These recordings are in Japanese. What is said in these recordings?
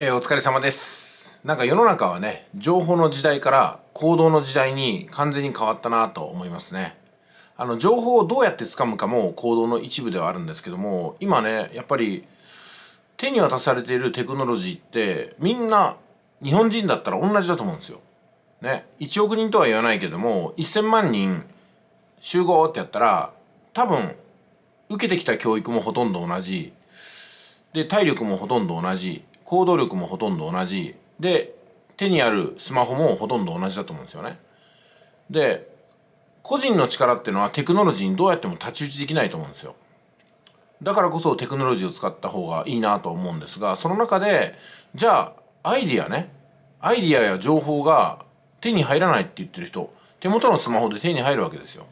えー、お疲れ様です。なんか世の中はね、情報の時代から行動の時代に完全に変わったなと思いますね。あの、情報をどうやって掴むかも行動の一部ではあるんですけども、今ね、やっぱり手に渡されているテクノロジーってみんな日本人だったら同じだと思うんですよ。ね、1億人とは言わないけども、1000万人集合ってやったら、多分、受けてきた教育もほとんど同じ。で、体力もほとんど同じ。行動力もほとんど同じで手にあるスマホもほとんど同じだと思うんですよね。で個人の力っていうのはテクノロジーにどうやっても太刀打ちできないと思うんですよ。だからこそテクノロジーを使った方がいいなと思うんですがその中でじゃあアイディアねアイディアや情報が手に入らないって言ってる人手元のスマホで手に入るわけですよ。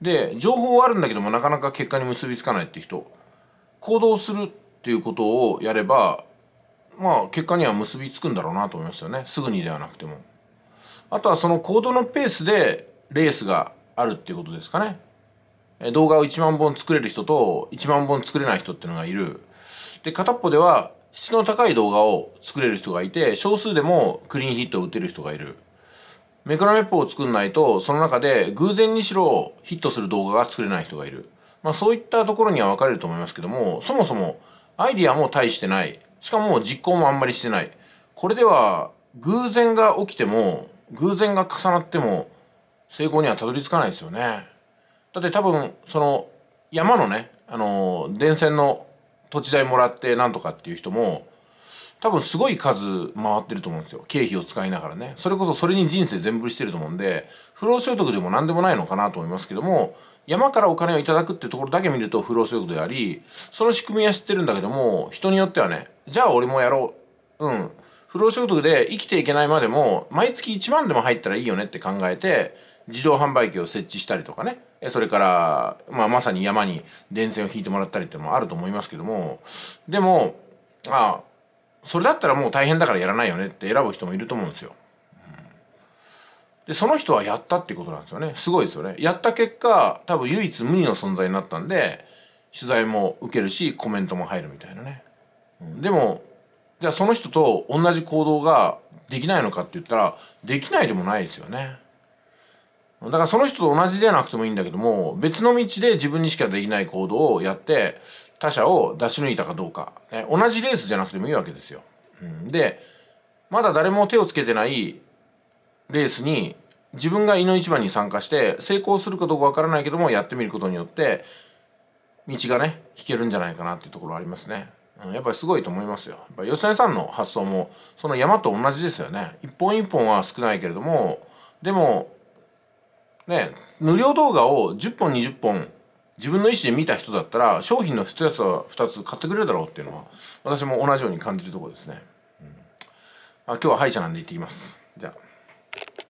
で情報はあるんだけどもなかなか結果に結びつかないって人行動するっていうことをやればまあ結果には結びつくんだろうなと思いますよねすぐにではなくてもあとはその行動のペースでレースがあるっていうことですかね動画を1万本作れる人と1万本作れない人っていうのがいるで片っぽでは質の高い動画を作れる人がいて少数でもクリーンヒットを打てる人がいるメクラメップを作んないとその中で偶然にしろヒットする動画が作れない人がいるまあそういったところには分かれると思いますけどもそもそもアイディアも大してないしかも実行もあんまりしてない。これでは偶然が起きても、偶然が重なっても、成功にはたどり着かないですよね。だって多分、その、山のね、あの、電線の土地代もらってなんとかっていう人も、多分すごい数回ってると思うんですよ。経費を使いながらね。それこそそれに人生全部してると思うんで、不労所得でも何でもないのかなと思いますけども、山からお金をいただくってところだけ見ると不労所得であり、その仕組みは知ってるんだけども、人によってはね、じゃあ俺もやろう。うん。不労所得で生きていけないまでも、毎月1万でも入ったらいいよねって考えて、自動販売機を設置したりとかね。それから、まあ、まさに山に電線を引いてもらったりってのもあると思いますけども、でも、ああ、それだったらもう大変だからやらないよねって選ぶ人もいると思うんですよ。でその人はやったってことなんですよねすごいですよねやった結果多分唯一無二の存在になったんで取材も受けるしコメントも入るみたいなね、うん、でもじゃあその人と同じ行動ができないのかって言ったらできないでもないですよねだからその人と同じでなくてもいいんだけども別の道で自分にしかできない行動をやって他者を出し抜いたかどうか、ね、同じレースじゃなくてもいいわけですよ、うん、でまだ誰も手をつけてないレースに自分が胃の一番に参加して成功するかどうかわからないけどもやってみることによって道がね引けるんじゃないかなっていうところありますね、うん、やっぱりすごいと思いますよやっぱ吉谷さんの発想もその山と同じですよね一本一本は少ないけれどもでもね無料動画を10本20本自分の意思で見た人だったら商品の1つは2つ買ってくれるだろうっていうのは私も同じように感じるところですね、うん、あ今日は歯医者なんで行ってきますじゃあ